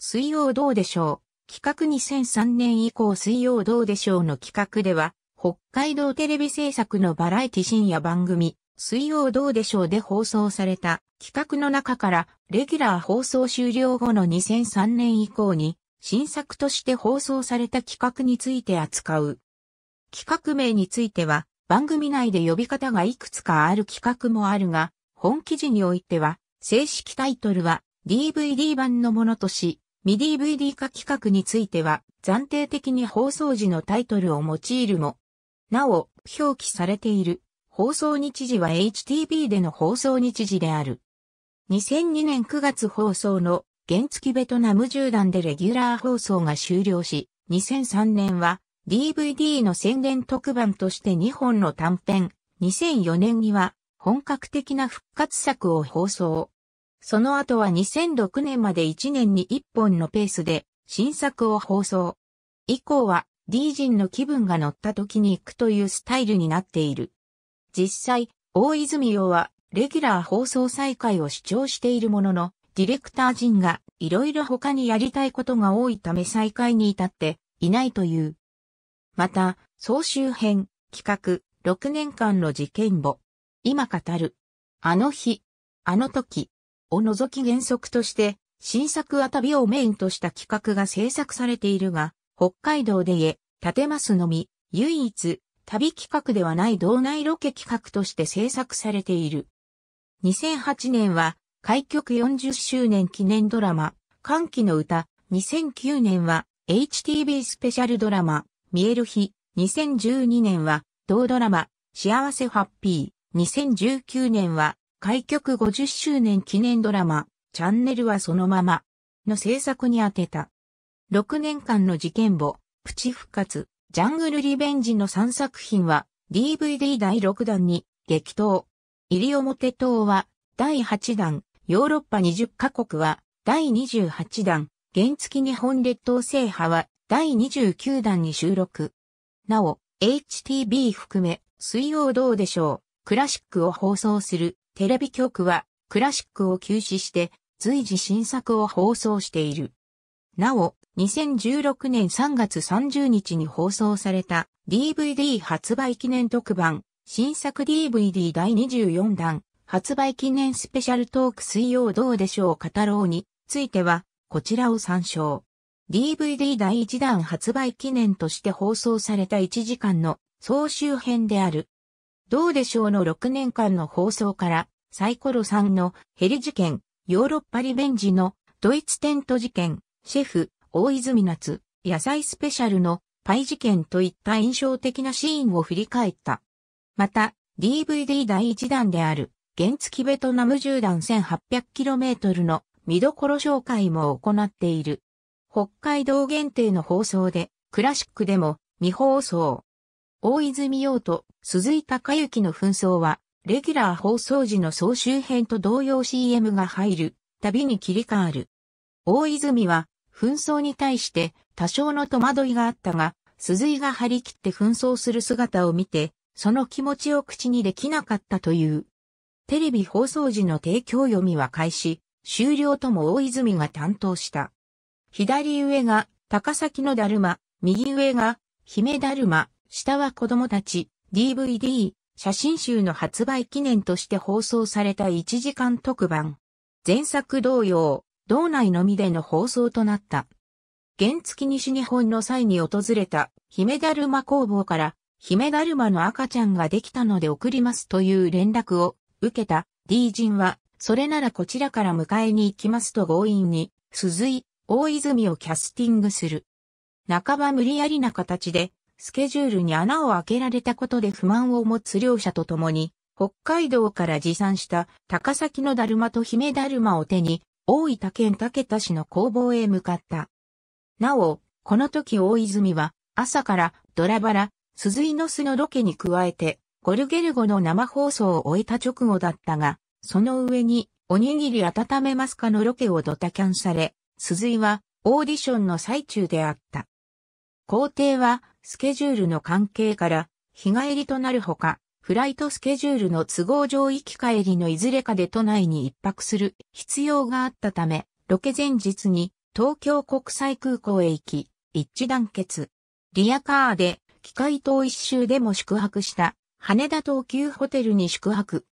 水曜どうでしょう企画2003年以降水曜どうでしょうの企画では、北海道テレビ制作のバラエティ深夜番組、水曜どうでしょうで放送された企画の中から、レギュラー放送終了後の2003年以降に、新作として放送された企画について扱う。企画名については、番組内で呼び方がいくつかある企画もあるが、本記事においては、正式タイトルは DVD 版のものとし、未 d v d 化企画については、暫定的に放送時のタイトルを用いるも、なお、表記されている、放送日時は HTB での放送日時である。2002年9月放送の原付ベトナム10弾でレギュラー放送が終了し、2003年は DVD の宣伝特番として2本の短編、2004年には本格的な復活作を放送。その後は2006年まで1年に1本のペースで新作を放送。以降は D 人の気分が乗った時に行くというスタイルになっている。実際、大泉洋はレギュラー放送再開を主張しているものの、ディレクター陣がいろいろ他にやりたいことが多いため再開に至っていないという。また、総集編、企画、6年間の事件簿。今語る。あの日、あの時。を除き原則として、新作アタビをメインとした企画が制作されているが、北海道で家、建ますのみ、唯一、旅企画ではない道内ロケ企画として制作されている。2008年は、開局40周年記念ドラマ、歓喜の歌、2009年は、HTV スペシャルドラマ、見える日、2012年は、同ドラマ、幸せハッピー、2019年は、開局50周年記念ドラマ、チャンネルはそのまま、の制作に当てた。6年間の事件簿、プチ復活、ジャングルリベンジの3作品は、DVD 第6弾に、激闘。入表島は、第8弾、ヨーロッパ20カ国は、第28弾、原付日本列島制覇は、第29弾に収録。なお、HTB 含め、水曜どうでしょう、クラシックを放送する、テレビ局はクラシックを休止して随時新作を放送している。なお、2016年3月30日に放送された DVD 発売記念特番、新作 DVD 第24弾、発売記念スペシャルトーク水曜どうでしょう語ろうについては、こちらを参照。DVD 第1弾発売記念として放送された1時間の総集編である。どうでしょうの6年間の放送から、サイコロさんのヘリ事件、ヨーロッパリベンジのドイツテント事件、シェフ、大泉夏、野菜スペシャルのパイ事件といった印象的なシーンを振り返った。また、DVD 第1弾である、原付ベトナム縦断 1800km の見どころ紹介も行っている。北海道限定の放送で、クラシックでも未放送。大泉洋と鈴井隆之の紛争は、レギュラー放送時の総集編と同様 CM が入る、度に切り替わる。大泉は、紛争に対して多少の戸惑いがあったが、鈴井が張り切って紛争する姿を見て、その気持ちを口にできなかったという。テレビ放送時の提供読みは開始、終了とも大泉が担当した。左上が高崎のだるま、右上が姫だるま、下は子供たち、DVD、写真集の発売記念として放送された1時間特番。前作同様、道内のみでの放送となった。原付西日本の際に訪れた姫だるま工房から姫だるまの赤ちゃんができたので送りますという連絡を受けた D 人は、それならこちらから迎えに行きますと強引に、鈴井、大泉をキャスティングする。半ば無理やりな形で、スケジュールに穴を開けられたことで不満を持つ両者と共に、北海道から持参した高崎のだるまと姫だるまを手に、大分県竹田市の工房へ向かった。なお、この時大泉は、朝からドラバラ、鈴井の巣のロケに加えて、ゴルゲルゴの生放送を終えた直後だったが、その上に、おにぎり温めますかのロケをドタキャンされ、鈴井はオーディションの最中であった。皇帝はスケジュールの関係から、日帰りとなるほか、フライトスケジュールの都合上行き帰りのいずれかで都内に一泊する必要があったため、ロケ前日に東京国際空港へ行き、一致団結。リアカーで、機械島一周でも宿泊した羽田東急ホテルに宿泊。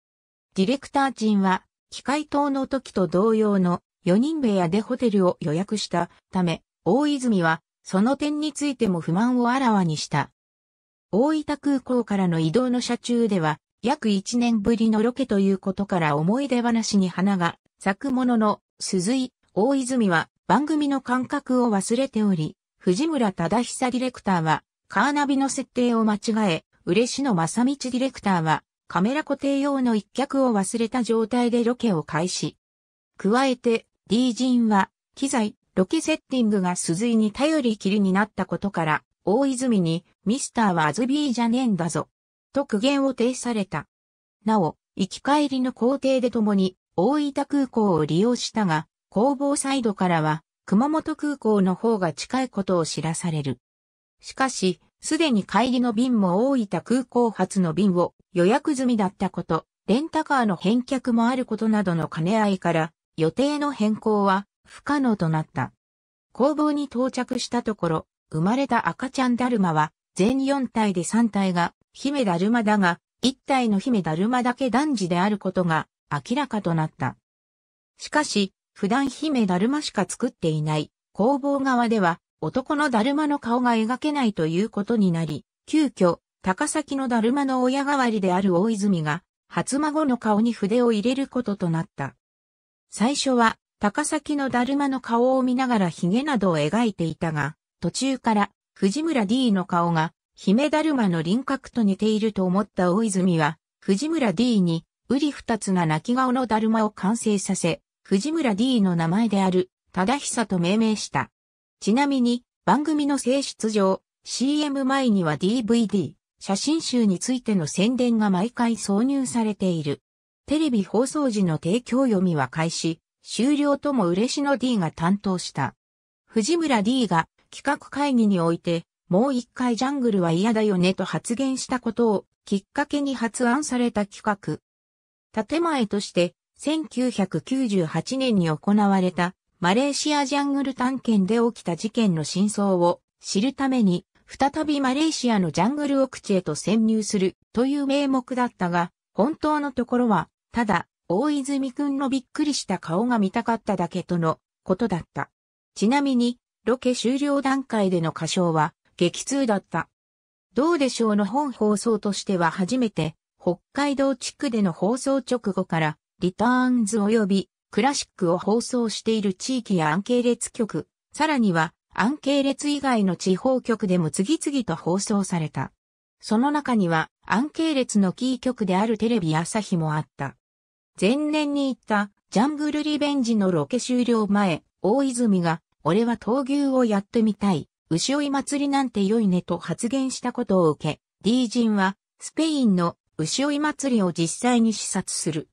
ディレクター陣は、機械島の時と同様の4人部屋でホテルを予約したため、大泉はその点についても不満をあらわにした。大分空港からの移動の車中では、約1年ぶりのロケということから思い出話に花が咲くものの、鈴井、大泉は番組の感覚を忘れており、藤村忠久ディレクターは、カーナビの設定を間違え、嬉野正道ディレクターは、カメラ固定用の一脚を忘れた状態でロケを開始。加えて、D 人は、機材、ロケセッティングが鈴井に頼りきりになったことから、大泉に、ミスターはアズビーじゃねえんだぞ。と苦言を呈された。なお、行き帰りの工程で共に、大分空港を利用したが、工房サイドからは、熊本空港の方が近いことを知らされる。しかし、すでに帰りの便も大分空港発の便を予約済みだったこと、レンタカーの返却もあることなどの兼ね合いから、予定の変更は不可能となった。工房に到着したところ、生まれた赤ちゃんだるまは、全4体で3体が、姫だるまだが、1体の姫だるまだけ男児であることが明らかとなった。しかし、普段姫だるましか作っていない工房側では男のだるまの顔が描けないということになり、急遽高崎のだるまの親代わりである大泉が初孫の顔に筆を入れることとなった。最初は高崎のだるまの顔を見ながら髭などを描いていたが、途中から藤村 D の顔が姫だるまの輪郭と似ていると思った大泉は、藤村 D に、うり二つが泣き顔のだるまを完成させ、藤村 D の名前である、忠久と命名した。ちなみに、番組の性質上、CM 前には DVD、写真集についての宣伝が毎回挿入されている。テレビ放送時の提供読みは開始、終了とも嬉野 D が担当した。藤村 D が企画会議において、もう一回ジャングルは嫌だよねと発言したことをきっかけに発案された企画。建前として、1998年に行われたマレーシアジャングル探検で起きた事件の真相を知るために、再びマレーシアのジャングル奥地へと潜入するという名目だったが、本当のところは、ただ大泉くんのびっくりした顔が見たかっただけとのことだった。ちなみに、ロケ終了段階での歌唱は激痛だった。どうでしょうの本放送としては初めて、北海道地区での放送直後から、リターンズ及びクラシックを放送している地域やアンケ系列局、さらにはアンケ系列以外の地方局でも次々と放送された。その中にはアンケ系列のキー局であるテレビ朝日もあった。前年に言ったジャングルリベンジのロケ終了前、大泉が、俺は闘牛をやってみたい、牛追い祭りなんて良いねと発言したことを受け、D 人は、スペインの牛追い祭りを実際に視察する。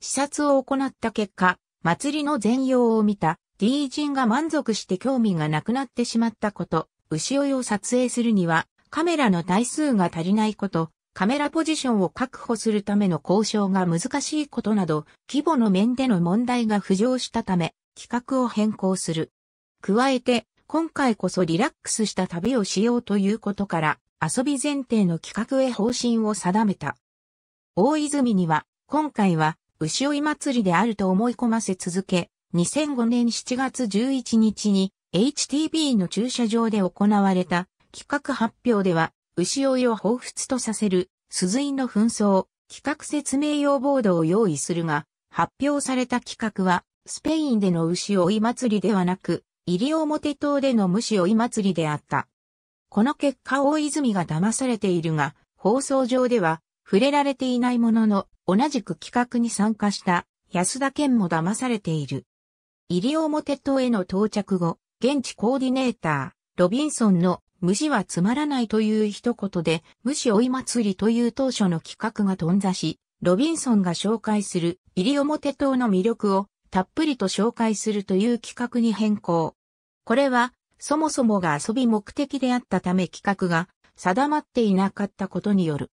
視察を行った結果、祭りの全容を見た D 人が満足して興味がなくなってしまったこと、牛追いを撮影するにはカメラの台数が足りないこと、カメラポジションを確保するための交渉が難しいことなど、規模の面での問題が浮上したため、企画を変更する。加えて、今回こそリラックスした旅をしようということから、遊び前提の企画へ方針を定めた。大泉には、今回は、牛追い祭りであると思い込ませ続け、2005年7月11日に HTB の駐車場で行われた企画発表では牛追いを彷彿とさせる、鈴井の紛争、企画説明用ボードを用意するが、発表された企画は、スペインでの牛追い祭りではなく、西表島での虫追い祭りであった。この結果大泉が騙されているが、放送上では触れられていないものの、同じく企画に参加した安田健も騙されている。西表島への到着後、現地コーディネーター、ロビンソンの無視はつまらないという一言で、無視追い祭りという当初の企画が頓挫し、ロビンソンが紹介する西表島の魅力をたっぷりと紹介するという企画に変更。これは、そもそもが遊び目的であったため企画が定まっていなかったことによる。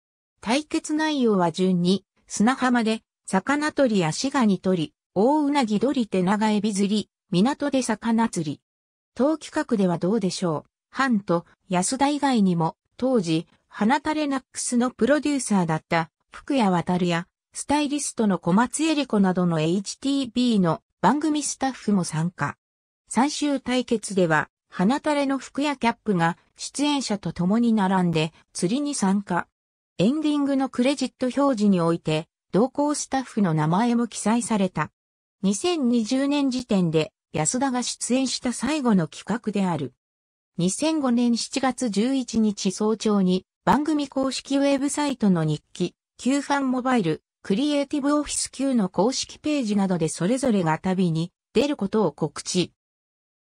対決内容は順に、砂浜で、魚取りやシガニ取り、大うなぎ取り手長エビ釣り、港で魚釣り。当企画ではどうでしょう。ハンと安田以外にも、当時、花タレナックスのプロデューサーだった福谷渡や、スタイリストの小松恵里子などの HTB の番組スタッフも参加。最終対決では、花タレの服やキャップが出演者と共に並んで釣りに参加。エンディングのクレジット表示において、同行スタッフの名前も記載された。2020年時点で安田が出演した最後の企画である。2005年7月11日早朝に番組公式ウェブサイトの日記、Q ファンモバイル、クリエイティブオフィス Q の公式ページなどでそれぞれが旅に出ることを告知。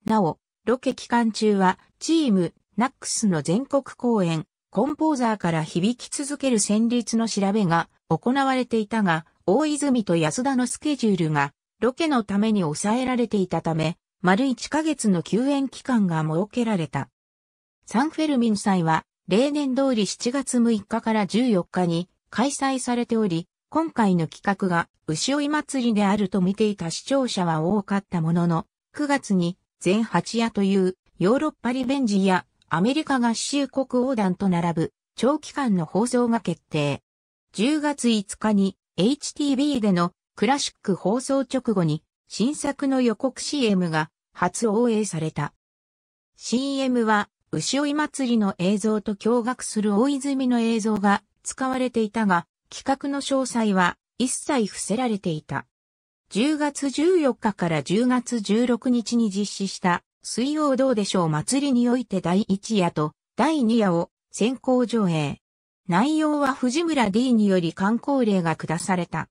なお、ロケ期間中はチームナックスの全国公演、コンポーザーから響き続ける旋律の調べが行われていたが、大泉と安田のスケジュールがロケのために抑えられていたため、丸1ヶ月の休園期間が設けられた。サンフェルミン祭は、例年通り7月6日から14日に開催されており、今回の企画が牛追い祭りであると見ていた視聴者は多かったものの、9月に全8夜というヨーロッパリベンジやアメリカ合衆国横断と並ぶ長期間の放送が決定。10月5日に h t v でのクラシック放送直後に新作の予告 CM が初応映された。CM は、牛追い祭りの映像と驚愕する大泉の映像が使われていたが、企画の詳細は一切伏せられていた。10月14日から10月16日に実施した水曜どうでしょう祭りにおいて第1夜と第2夜を先行上映。内容は藤村 D により観光令が下された。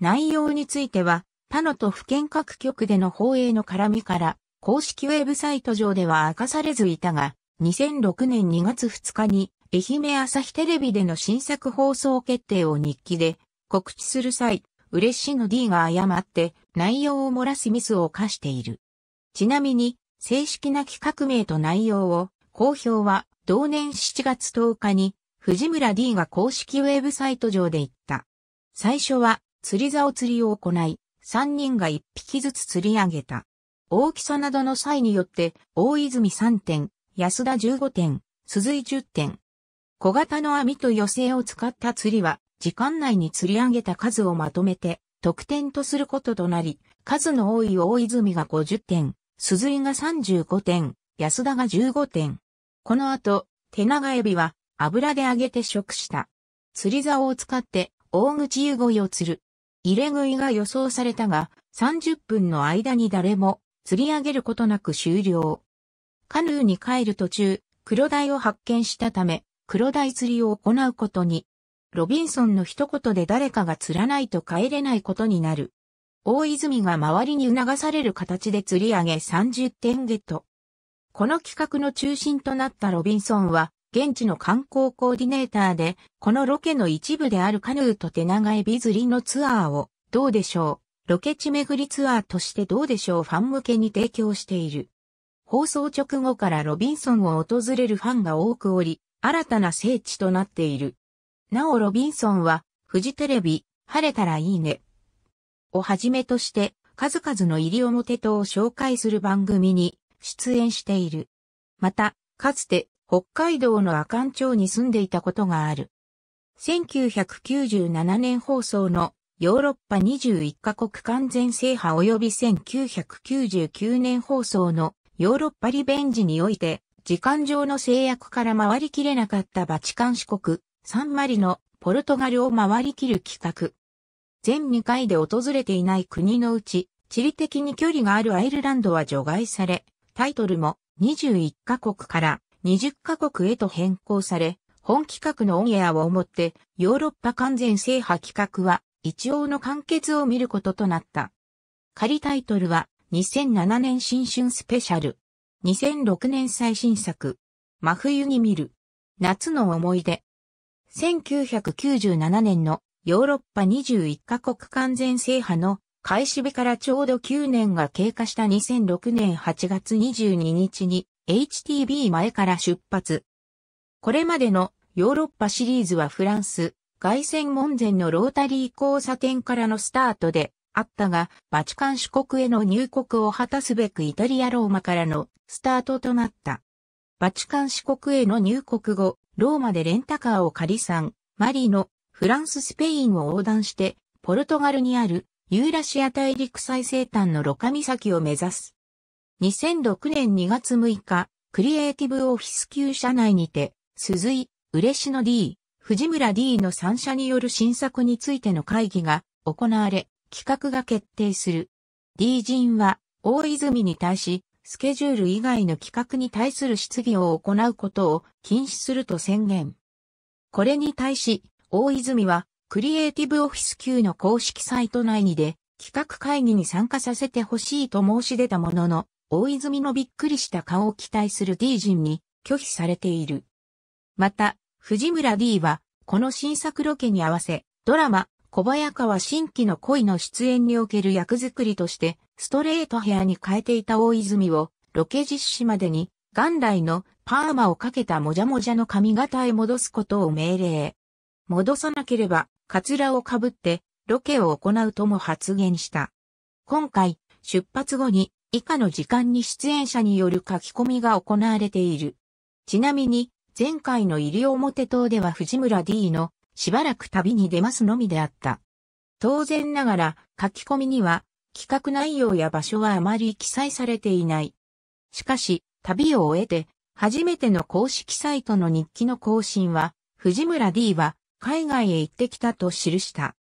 内容については他の都府県各局での放映の絡みから、公式ウェブサイト上では明かされずいたが、2006年2月2日に、愛媛朝日テレビでの新作放送決定を日記で告知する際、嬉しの D が誤って内容を漏らすミスを犯している。ちなみに、正式な企画名と内容を、公表は同年7月10日に藤村 D が公式ウェブサイト上で言った。最初は釣り竿釣りを行い、3人が1匹ずつ釣り上げた。大きさなどの際によって、大泉3点、安田15点、鈴井10点。小型の網と寄せを使った釣りは、時間内に釣り上げた数をまとめて、得点とすることとなり、数の多い大泉が50点、鈴井が35点、安田が15点。この後、手長エビは油で揚げて食した。釣り竿を使って大口湯鯉を釣る。入れ食いが予想されたが、30分の間に誰も釣り上げることなく終了。カヌーに帰る途中、黒鯛を発見したため、黒鯛釣りを行うことに。ロビンソンの一言で誰かが釣らないと帰れないことになる。大泉が周りに促される形で釣り上げ30点ゲット。この企画の中心となったロビンソンは、現地の観光コーディネーターで、このロケの一部であるカヌーと手長エビ釣りのツアーを、どうでしょうロケ地巡りツアーとしてどうでしょうファン向けに提供している。放送直後からロビンソンを訪れるファンが多くおり、新たな聖地となっている。なおロビンソンは、フジテレビ、晴れたらいいね。をはじめとして、数々の入り表とを紹介する番組に出演している。また、かつて北海道の阿寒町に住んでいたことがある。1997年放送のヨーロッパ21カ国完全制覇及び1999年放送のヨーロッパリベンジにおいて、時間上の制約から回りきれなかったバチカン四国、サンマリのポルトガルを回りきる企画。全2回で訪れていない国のうち、地理的に距離があるアイルランドは除外され、タイトルも21カ国から20カ国へと変更され、本企画のオンエアをもってヨーロッパ完全制覇企画は一応の完結を見ることとなった。仮タイトルは2007年新春スペシャル。2006年最新作。真冬に見る。夏の思い出。1997年のヨーロッパ21カ国完全制覇の開始日からちょうど9年が経過した2006年8月22日に HTB 前から出発。これまでのヨーロッパシリーズはフランス、外線門前のロータリー交差点からのスタートであったが、バチカン四国への入国を果たすべくイタリア・ローマからのスタートとなった。バチカン四国への入国後、ローマでレンタカーを借りさん、マリのフランス・スペインを横断して、ポルトガルにあるユーラシア大陸最西端のロカ岬を目指す。2006年2月6日、クリエイティブオフィス級社内にて、鈴井、嬉野 D、藤村 D の3社による新作についての会議が行われ、企画が決定する。D 陣は、大泉に対し、スケジュール以外の企画に対する質疑を行うことを禁止すると宣言。これに対し、大泉は、クリエイティブオフィス級の公式サイト内にで、企画会議に参加させてほしいと申し出たものの、大泉のびっくりした顔を期待する D 人に拒否されている。また、藤村 D は、この新作ロケに合わせ、ドラマ、小早川新規の恋の出演における役作りとして、ストレートヘアに変えていた大泉を、ロケ実施までに、元来のパーマをかけたもじゃもじゃの髪型へ戻すことを命令。戻さなければ、カツラをかぶって、ロケを行うとも発言した。今回、出発後に、以下の時間に出演者による書き込みが行われている。ちなみに、前回のり表島では藤村 D のしばらく旅に出ますのみであった。当然ながら書き込みには企画内容や場所はあまり記載されていない。しかし、旅を終えて初めての公式サイトの日記の更新は、藤村 D は海外へ行ってきたと記した。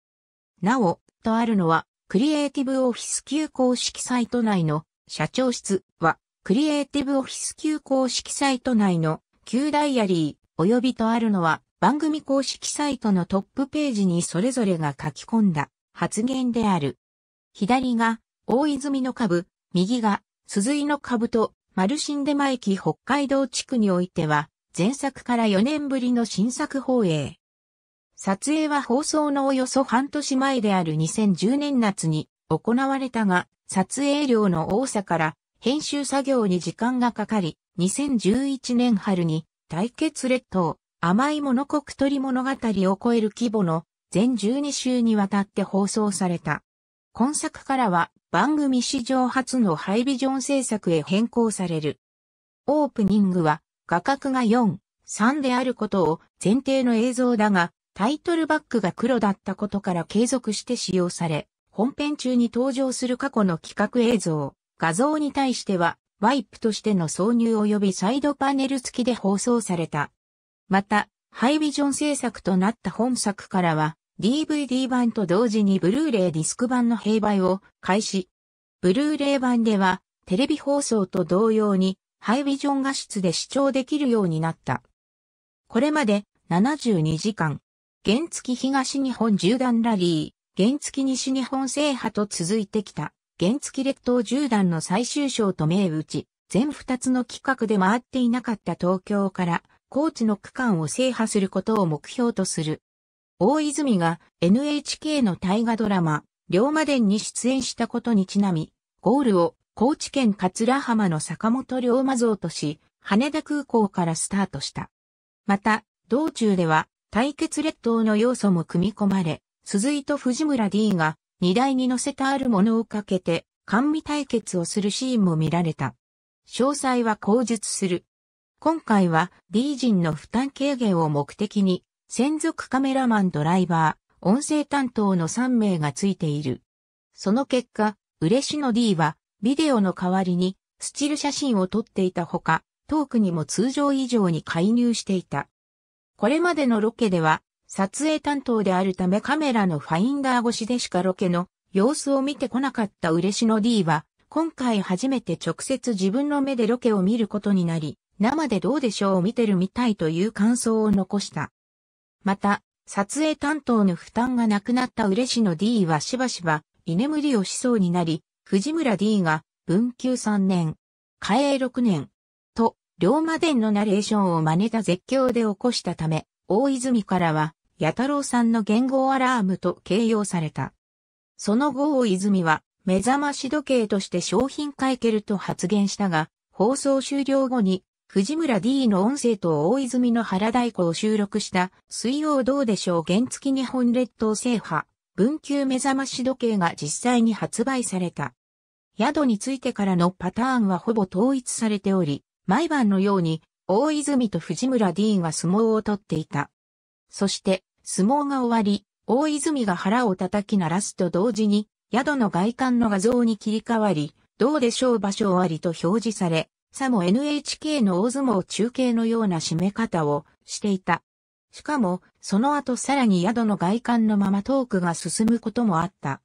なお、とあるのは、クリエイティブオフィス級公式サイト内の社長室は、クリエイティブオフィス級公式サイト内の旧ダイアリー、及びとあるのは、番組公式サイトのトップページにそれぞれが書き込んだ発言である。左が、大泉の株、右が、鈴井の株と、丸新出前駅北海道地区においては、前作から4年ぶりの新作放映。撮影は放送のおよそ半年前である2010年夏に行われたが、撮影量の多さから編集作業に時間がかかり、2011年春に対決列島甘いもの国鳥物語を超える規模の全12週にわたって放送された。今作からは番組史上初のハイビジョン制作へ変更される。オープニングは画角が4、3であることを前提の映像だが、タイトルバックが黒だったことから継続して使用され、本編中に登場する過去の企画映像、画像に対しては、ワイプとしての挿入及びサイドパネル付きで放送された。また、ハイビジョン制作となった本作からは、DVD 版と同時にブルーレイディスク版の併売を開始。ブルーレイ版では、テレビ放送と同様に、ハイビジョン画質で視聴できるようになった。これまで72時間、原付東日本縦断ラリー。原付西日本制覇と続いてきた、原付列島縦断の最終章と銘打ち、全2つの企画で回っていなかった東京から、高知の区間を制覇することを目標とする。大泉が NHK の大河ドラマ、龍馬伝に出演したことにちなみ、ゴールを高知県桂浜の坂本龍馬像とし、羽田空港からスタートした。また、道中では、対決列島の要素も組み込まれ、鈴井と藤村 D が荷台に乗せたあるものをかけて、甘味対決をするシーンも見られた。詳細は口述する。今回は D 人の負担軽減を目的に、専属カメラマンドライバー、音声担当の3名がついている。その結果、嬉しの D は、ビデオの代わりに、スチル写真を撮っていたほか、トークにも通常以上に介入していた。これまでのロケでは、撮影担当であるためカメラのファインダー越しでしかロケの様子を見てこなかった嬉しの D は、今回初めて直接自分の目でロケを見ることになり、生でどうでしょう見てるみたいという感想を残した。また、撮影担当の負担がなくなった嬉しの D はしばしば居眠りをしそうになり、藤村 D が文久3年、嘉永6年、と、龍馬伝のナレーションを真似た絶叫で起こしたため、大泉からは、八太郎さんの言語アラームと形容された。その後大泉は目覚まし時計として商品化いけると発言したが、放送終了後に藤村 D の音声と大泉の原太鼓を収録した水曜どうでしょう原付日本列島制覇、文久目覚まし時計が実際に発売された。宿についてからのパターンはほぼ統一されており、毎晩のように大泉と藤村 D が相撲を取っていた。そして、相撲が終わり、大泉が腹を叩き鳴らすと同時に、宿の外観の画像に切り替わり、どうでしょう場所終わりと表示され、さも NHK の大相撲中継のような締め方をしていた。しかも、その後さらに宿の外観のままトークが進むこともあった。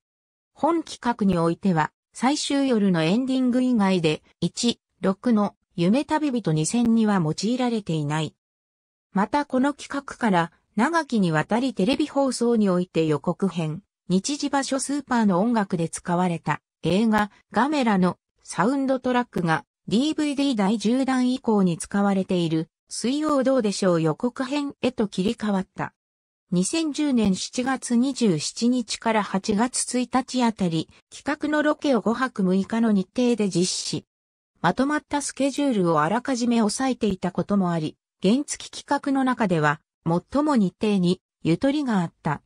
本企画においては、最終夜のエンディング以外で、1、6の夢旅人2 0 0には用いられていない。またこの企画から、長きにわたりテレビ放送において予告編、日時場所スーパーの音楽で使われた映画ガメラのサウンドトラックが DVD 第10弾以降に使われている水曜どうでしょう予告編へと切り替わった。2010年7月27日から8月1日あたり、企画のロケを5泊6日の日程で実施。まとまったスケジュールをあらかじめ押さえていたこともあり、原付企画の中では、最も日程にゆとりがあった。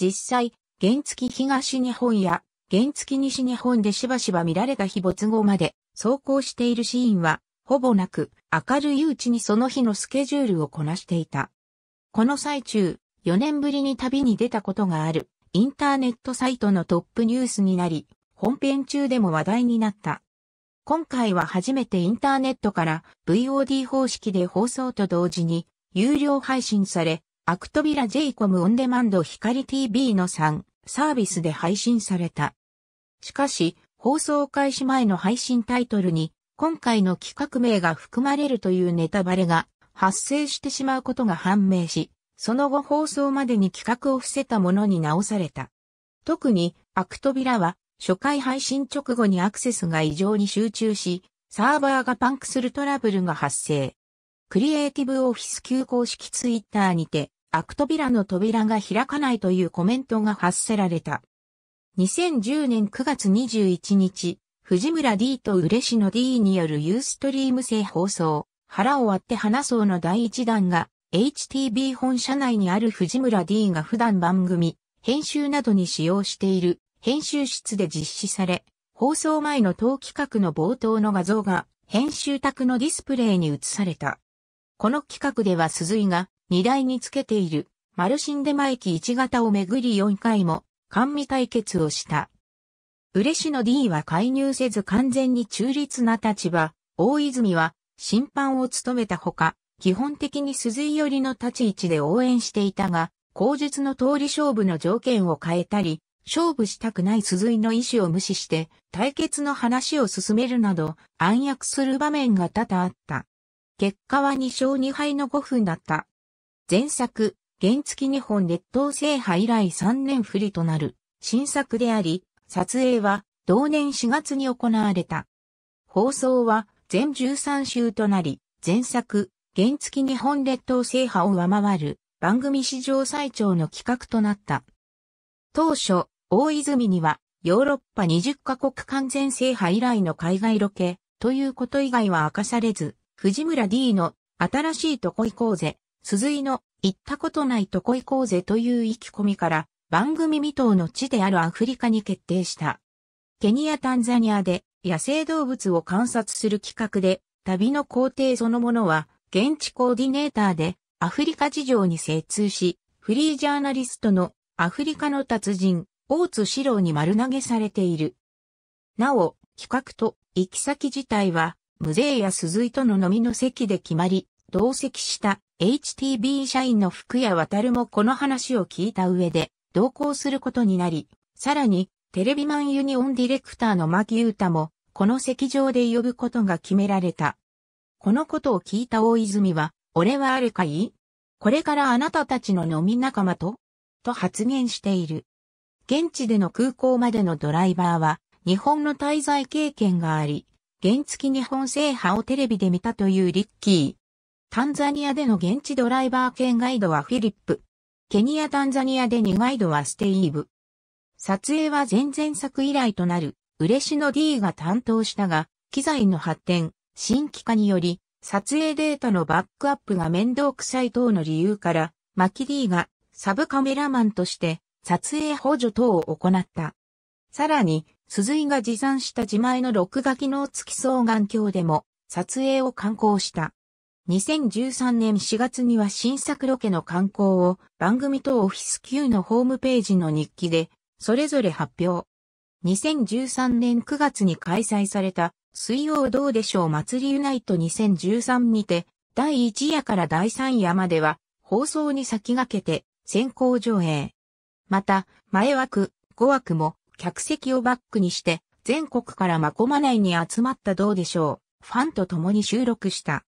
実際、原付東日本や原付西日本でしばしば見られた日没後まで走行しているシーンはほぼなく明るいうちにその日のスケジュールをこなしていた。この最中、4年ぶりに旅に出たことがあるインターネットサイトのトップニュースになり、本編中でも話題になった。今回は初めてインターネットから VOD 方式で放送と同時に有料配信され、アクトビラ JCOM オンデマンド光 TV の3サービスで配信された。しかし、放送開始前の配信タイトルに、今回の企画名が含まれるというネタバレが発生してしまうことが判明し、その後放送までに企画を伏せたものに直された。特に、アクトビラは、初回配信直後にアクセスが異常に集中し、サーバーがパンクするトラブルが発生。クリエイティブオフィス旧公式ツイッターにて、悪扉の扉が開かないというコメントが発せられた。2010年9月21日、藤村 D と嬉野 D によるユーストリーム制放送、腹を割って話そうの第1弾が、HTB 本社内にある藤村 D が普段番組、編集などに使用している編集室で実施され、放送前の当企画の冒頭の画像が編集宅のディスプレイに映された。この企画では鈴井が荷台につけているマルシンデマ駅1型をめぐり4回も官味対決をした。嬉野 D は介入せず完全に中立な立場、大泉は審判を務めたほか、基本的に鈴井寄りの立ち位置で応援していたが、口述の通り勝負の条件を変えたり、勝負したくない鈴井の意思を無視して、対決の話を進めるなど、暗躍する場面が多々あった。結果は2勝2敗の5分だった。前作、原付日本列島制覇以来3年振りとなる新作であり、撮影は同年4月に行われた。放送は全13週となり、前作、原付日本列島制覇を上回る番組史上最長の企画となった。当初、大泉にはヨーロッパ20カ国完全制覇以来の海外ロケということ以外は明かされず、藤村 D の新しいとこ行こうぜ、鈴井の行ったことないとこ行こうぜという意気込みから番組未踏の地であるアフリカに決定した。ケニア・タンザニアで野生動物を観察する企画で旅の工程そのものは現地コーディネーターでアフリカ事情に精通しフリージャーナリストのアフリカの達人大津志郎に丸投げされている。なお企画と行き先自体は無税や鈴井との飲みの席で決まり、同席した HTB 社員の福谷渡もこの話を聞いた上で、同行することになり、さらに、テレビマンユニオンディレクターの牧優太も、この席上で呼ぶことが決められた。このことを聞いた大泉は、俺はあれかいこれからあなたたちの飲み仲間とと発言している。現地での空港までのドライバーは、日本の滞在経験があり、原付日本制覇をテレビで見たというリッキー。タンザニアでの現地ドライバー兼ガイドはフィリップ。ケニア・タンザニアで2ガイドはステイーブ。撮影は前々作以来となる、嬉野 D が担当したが、機材の発展、新規化により、撮影データのバックアップが面倒くさい等の理由から、マキ D がサブカメラマンとして撮影補助等を行った。さらに、鈴井が持参した自前の録画機能付き双眼鏡でも撮影を観光した。2013年4月には新作ロケの観光を番組とオフィス Q のホームページの日記でそれぞれ発表。2013年9月に開催された水曜どうでしょう祭りユナイト2013にて第1夜から第3夜までは放送に先駆けて先行上映。また前枠、5枠も客席をバックにして、全国からマコマ内に集まったどうでしょう、ファンと共に収録した。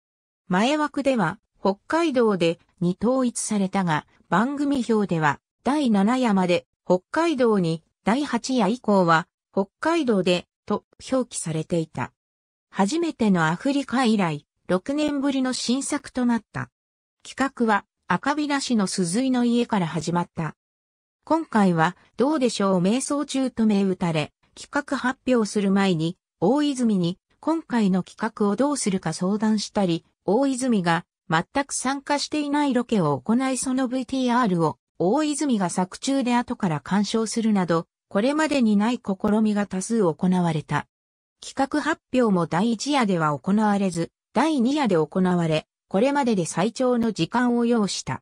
前枠では、北海道でに統一されたが、番組表では、第7夜まで、北海道に、第8夜以降は、北海道で、と表記されていた。初めてのアフリカ以来、6年ぶりの新作となった。企画は赤平市の鈴井の家から始まった。今回は、どうでしょう瞑想中と銘打たれ、企画発表する前に、大泉に、今回の企画をどうするか相談したり、大泉が、全く参加していないロケを行いその VTR を、大泉が作中で後から鑑賞するなど、これまでにない試みが多数行われた。企画発表も第1夜では行われず、第2夜で行われ、これまでで最長の時間を要した。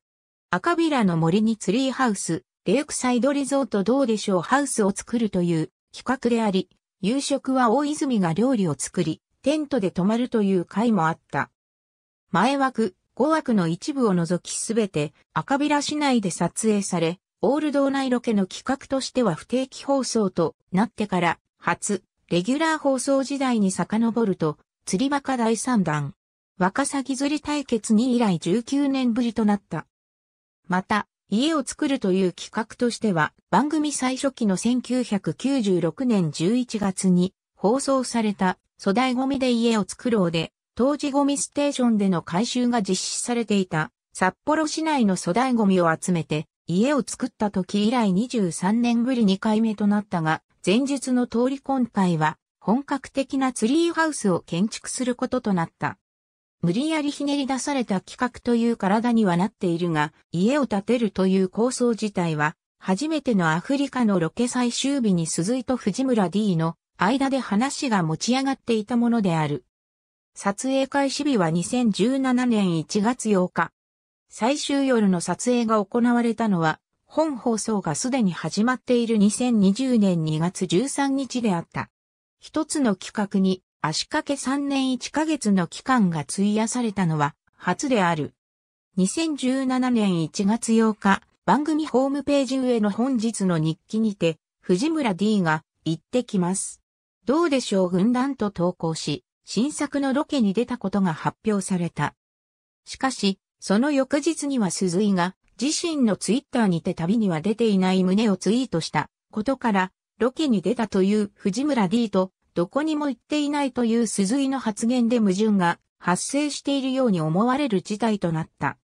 赤ビラの森にツリーハウス、レイクサイドリゾートどうでしょうハウスを作るという企画であり、夕食は大泉が料理を作り、テントで泊まるという回もあった。前枠、5枠の一部を除きすべて赤平市内で撮影され、オールド。内ロケの企画としては不定期放送となってから、初、レギュラー放送時代に遡ると、釣りバカ第3弾、ワカサギ釣り対決に以来19年ぶりとなった。また、家を作るという企画としては、番組最初期の1996年11月に放送された粗大ゴミで家を作ろうで、当時ゴミステーションでの回収が実施されていた札幌市内の粗大ゴミを集めて家を作った時以来23年ぶり2回目となったが、前述の通り今回は本格的なツリーハウスを建築することとなった。無理やりひねり出された企画という体にはなっているが、家を建てるという構想自体は、初めてのアフリカのロケ最終日に鈴井と藤村 D の間で話が持ち上がっていたものである。撮影開始日は2017年1月8日。最終夜の撮影が行われたのは、本放送がすでに始まっている2020年2月13日であった。一つの企画に足掛け3年1ヶ月の期間が費やされたのは初である。2017年1月8日、番組ホームページ上の本日の日記にて、藤村 D が行ってきます。どうでしょう軍団と投稿し、新作のロケに出たことが発表された。しかし、その翌日には鈴井が自身のツイッターにて旅には出ていない旨をツイートしたことから、ロケに出たという藤村 D とどこにも行っていないという鈴井の発言で矛盾が発生しているように思われる事態となった。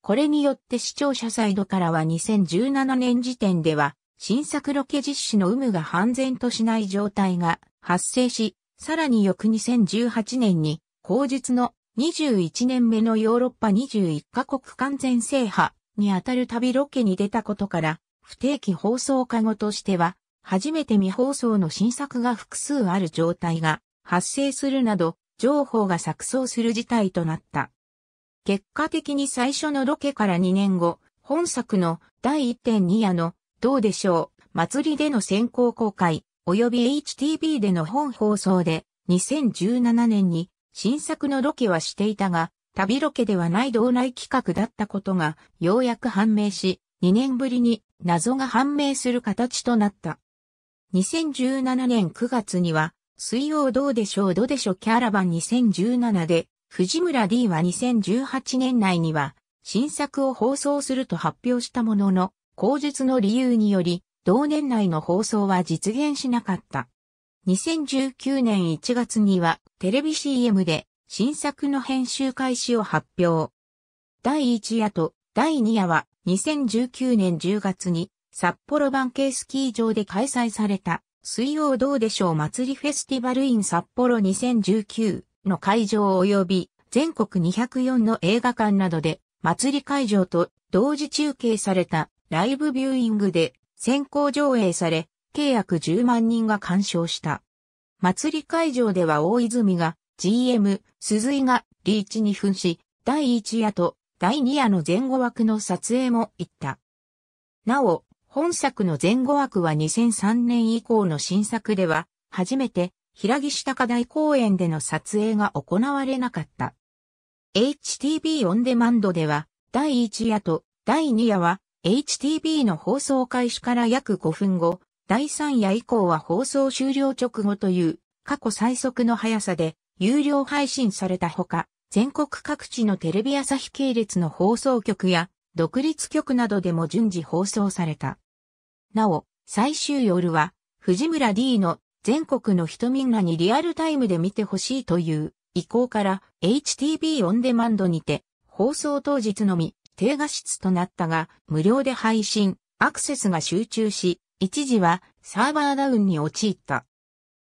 これによって視聴者サイドからは2017年時点では、新作ロケ実施の有無が半然としない状態が発生し、さらに翌2018年に、後日の21年目のヨーロッパ21カ国完全制覇にあたる旅ロケに出たことから、不定期放送過後としては、初めて未放送の新作が複数ある状態が発生するなど、情報が錯綜する事態となった。結果的に最初のロケから2年後、本作の第1.2夜のどうでしょう祭りでの先行公開、及び HTV での本放送で2017年に新作のロケはしていたが、旅ロケではない道内企画だったことがようやく判明し、2年ぶりに謎が判明する形となった。2017年9月には、水曜どうでしょうどうでしょうキャラバン2017で、藤村 D は2018年内には、新作を放送すると発表したものの、口述の理由により、同年内の放送は実現しなかった。2019年1月には、テレビ CM で、新作の編集開始を発表。第1夜と第2夜は、2019年10月に、札幌版系スキー場で開催された、水曜どうでしょう祭りフェスティバルイン札幌2019の会場及び全国204の映画館などで祭り会場と同時中継されたライブビューイングで先行上映され、契約10万人が鑑賞した。祭り会場では大泉が GM、鈴井がリーチに扮し、第1夜と第2夜の前後枠の撮影も行った。なお、本作の前後枠は2003年以降の新作では、初めて、平岸高台公園での撮影が行われなかった。HTB オンデマンドでは、第1夜と第2夜は、HTB の放送開始から約5分後、第3夜以降は放送終了直後という、過去最速の速さで、有料配信されたほか、全国各地のテレビ朝日系列の放送局や、独立局などでも順次放送された。なお、最終夜は、藤村 D の全国の人みんなにリアルタイムで見てほしいという意向から HTB オンデマンドにて放送当日のみ低画質となったが無料で配信、アクセスが集中し、一時はサーバーダウンに陥った。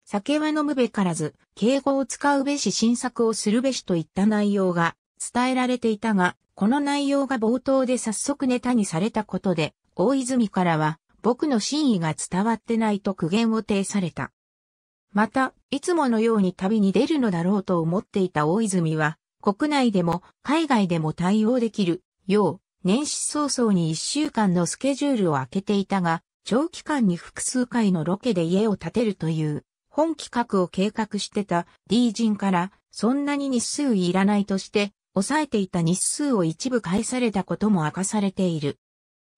酒は飲むべからず、敬語を使うべし新作をするべしといった内容が伝えられていたが、この内容が冒頭で早速ネタにされたことで、大泉からは僕の真意が伝わってないと苦言を呈された。また、いつものように旅に出るのだろうと思っていた大泉は、国内でも海外でも対応できるよう、年始早々に1週間のスケジュールを空けていたが、長期間に複数回のロケで家を建てるという、本企画を計画してた D 人から、そんなに日数いらないとして、抑えていた日数を一部返されたことも明かされている。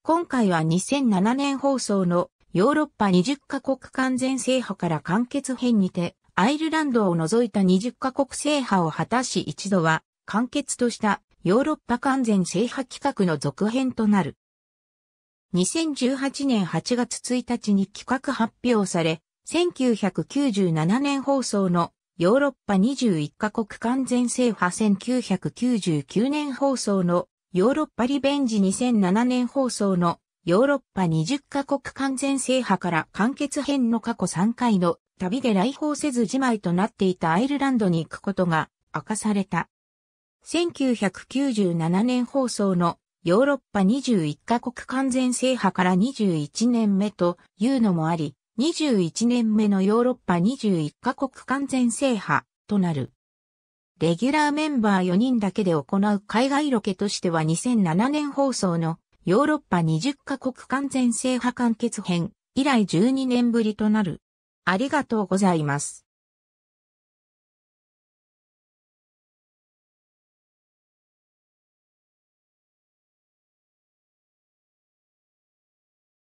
今回は2007年放送のヨーロッパ20カ国完全制覇から完結編にて、アイルランドを除いた20カ国制覇を果たし一度は完結としたヨーロッパ完全制覇企画の続編となる。2018年8月1日に企画発表され、1997年放送のヨーロッパ21カ国完全制覇1999年放送のヨーロッパリベンジ2007年放送のヨーロッパ20カ国完全制覇から完結編の過去3回の旅で来訪せずじまいとなっていたアイルランドに行くことが明かされた。1997年放送のヨーロッパ21カ国完全制覇から21年目というのもあり、21年目のヨーロッパ21カ国完全制覇となる。レギュラーメンバー4人だけで行う海外ロケとしては2007年放送のヨーロッパ20カ国完全制覇完結編以来12年ぶりとなる。ありがとうございます。